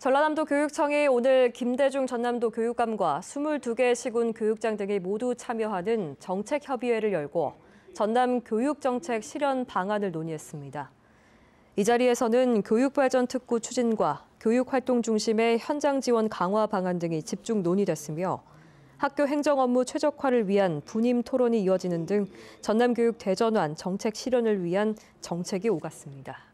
전라남도 교육청이 오늘 김대중 전남도 교육감과 22개 시군 교육장 등이 모두 참여하는 정책협의회를 열고 전남 교육정책 실현 방안을 논의했습니다. 이 자리에서는 교육발전특구 추진과 교육활동 중심의 현장 지원 강화 방안 등이 집중 논의됐으며 학교 행정 업무 최적화를 위한 분임 토론이 이어지는 등 전남교육 대전환 정책 실현을 위한 정책이 오갔습니다.